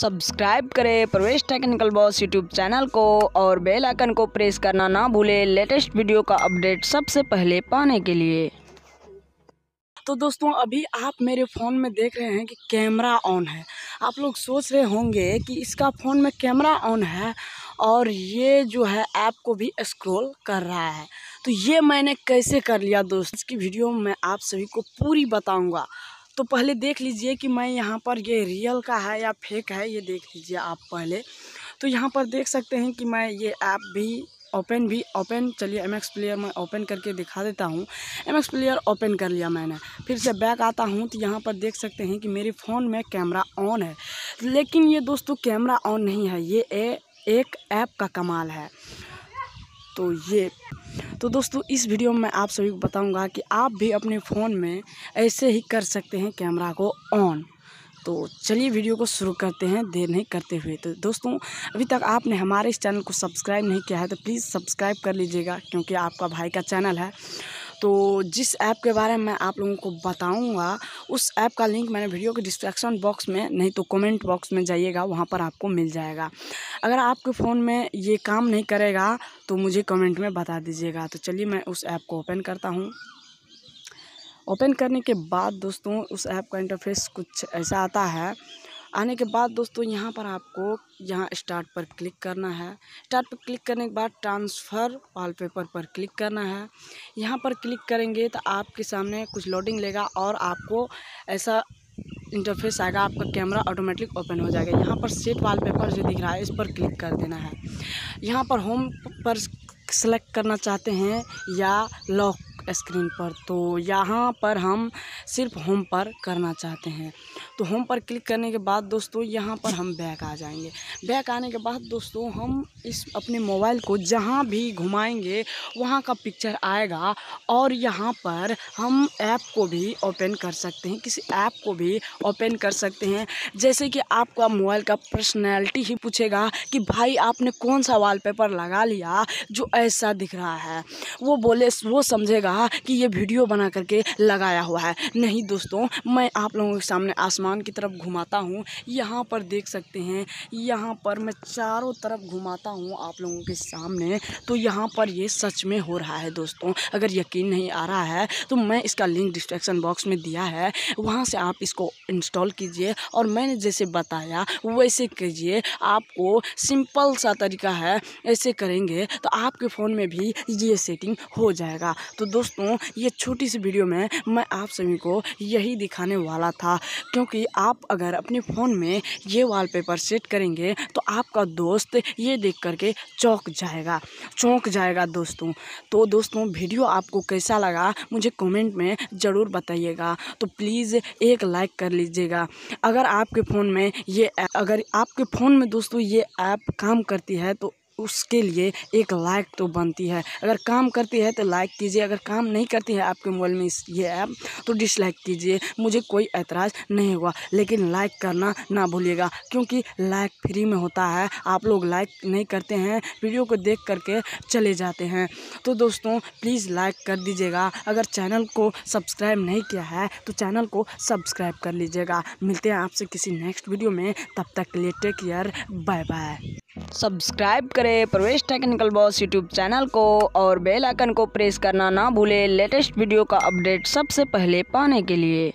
subscribe करें प्रवेश technical boss YouTube channel को और बेल आइकन को प्रेस करना ना भूलें लेटेस्ट वीडियो का अपडेट सबसे पहले पाने के लिए तो दोस्तों अभी आप मेरे फ़ोन में देख रहे हैं कि कैमरा ऑन है आप लोग सोच रहे होंगे कि इसका फ़ोन में कैमरा ऑन है और ये जो है ऐप को भी स्क्रॉल कर रहा है तो ये मैंने कैसे कर लिया दोस्त इसकी वीडियो में आप सभी को पूरी बताऊंगा तो पहले देख लीजिए कि मैं यहाँ पर ये रियल का है या फेक है ये देख लीजिए आप पहले तो यहाँ पर देख सकते हैं कि मैं ये ऐप भी ओपन भी ओपन चलिए एम एक्स प्लेयर मैं ओपन करके दिखा देता हूँ एम एक्स प्लेयर ओपन कर लिया मैंने फिर से बैक आता हूँ तो यहाँ पर देख सकते हैं कि मेरे फ़ोन में कैमरा ऑन है लेकिन ये दोस्तों कैमरा ऑन नहीं है ये ए, एक ऐप का कमाल है तो ये तो दोस्तों इस वीडियो में मैं आप सभी को बताऊंगा कि आप भी अपने फ़ोन में ऐसे ही कर सकते हैं कैमरा को ऑन तो चलिए वीडियो को शुरू करते हैं देर नहीं करते हुए तो दोस्तों अभी तक आपने हमारे इस चैनल को सब्सक्राइब नहीं किया है तो प्लीज़ सब्सक्राइब कर लीजिएगा क्योंकि आपका भाई का चैनल है तो जिस ऐप के बारे में मैं आप लोगों को बताऊंगा उस ऐप का लिंक मैंने वीडियो के डिस्क्रिप्शन बॉक्स में नहीं तो कमेंट बॉक्स में जाइएगा वहाँ पर आपको मिल जाएगा अगर आपके फ़ोन में ये काम नहीं करेगा तो मुझे कमेंट में बता दीजिएगा तो चलिए मैं उस ऐप को ओपन करता हूँ ओपन करने के बाद दोस्तों उस ऐप का इंटरफेस कुछ ऐसा आता है आने के बाद दोस्तों यहाँ पर आपको यहाँ स्टार्ट पर क्लिक करना है स्टार्ट पर क्लिक करने के बाद ट्रांसफ़र वॉलपेपर पर क्लिक करना है यहाँ पर क्लिक करेंगे तो आपके सामने कुछ लोडिंग लेगा और आपको ऐसा इंटरफेस आएगा आपका कैमरा ऑटोमेटिक ओपन हो जाएगा यहाँ पर सेट वॉलपेपर जो दिख रहा है इस पर क्लिक कर देना है यहाँ पर होम पर सेलेक्ट करना चाहते हैं या लॉक स्क्रीन पर तो यहाँ पर हम सिर्फ होम पर करना चाहते हैं तो होम पर क्लिक करने के बाद दोस्तों यहाँ पर हम बैक आ जाएंगे बैक आने के बाद दोस्तों हम इस अपने मोबाइल को जहाँ भी घुमाएंगे वहाँ का पिक्चर आएगा और यहाँ पर हम ऐप को भी ओपन कर सकते हैं किसी ऐप को भी ओपन कर सकते हैं जैसे कि आपका मोबाइल का पर्सनैलिटी ही पूछेगा कि भाई आपने कौन सा वाल लगा लिया जो ऐसा दिख रहा है वो बोले वो समझेगा रहा कि ये वीडियो बना करके लगाया हुआ है नहीं दोस्तों मैं आप लोगों के सामने आसमान की तरफ घुमाता हूँ यहाँ पर देख सकते हैं यहाँ पर मैं चारों तरफ घुमाता हूँ आप लोगों के सामने तो यहाँ पर ये सच में हो रहा है दोस्तों अगर यकीन नहीं आ रहा है तो मैं इसका लिंक डिस्क्रिप्शन बॉक्स में दिया है वहाँ से आप इसको इंस्टॉल कीजिए और मैंने जैसे बताया वैसे कीजिए आपको सिंपल सा तरीका है ऐसे करेंगे तो आपके फ़ोन में भी ये सेटिंग हो जाएगा तो दोस्तों ये छोटी सी वीडियो में मैं आप सभी को यही दिखाने वाला था क्योंकि आप अगर अपने फ़ोन में ये वॉलपेपर सेट करेंगे तो आपका दोस्त ये देख करके चौंक जाएगा चौंक जाएगा दोस्तों तो दोस्तों वीडियो आपको कैसा लगा मुझे कमेंट में ज़रूर बताइएगा तो प्लीज़ एक लाइक कर लीजिएगा अगर आपके फ़ोन में ये अगर आपके फ़ोन में दोस्तों ये ऐप काम करती है तो उसके लिए एक लाइक तो बनती है अगर काम करती है तो लाइक कीजिए अगर काम नहीं करती है आपके मोबाइल में ये ऐप तो डिसलाइक कीजिए मुझे कोई ऐतराज़ नहीं हुआ लेकिन लाइक करना ना भूलिएगा क्योंकि लाइक फ्री में होता है आप लोग लाइक नहीं करते हैं वीडियो को देख करके चले जाते हैं तो दोस्तों प्लीज़ लाइक कर दीजिएगा अगर चैनल को सब्सक्राइब नहीं किया है तो चैनल को सब्सक्राइब कर लीजिएगा मिलते हैं आपसे किसी नेक्स्ट वीडियो में तब तक के लिए take care bye bye subscribe करें प्रवेश टेक्निकल बॉस यूट्यूब चैनल को और बेल आइकन को प्रेस करना ना भूलें लेटेस्ट वीडियो का अपडेट सबसे पहले पाने के लिए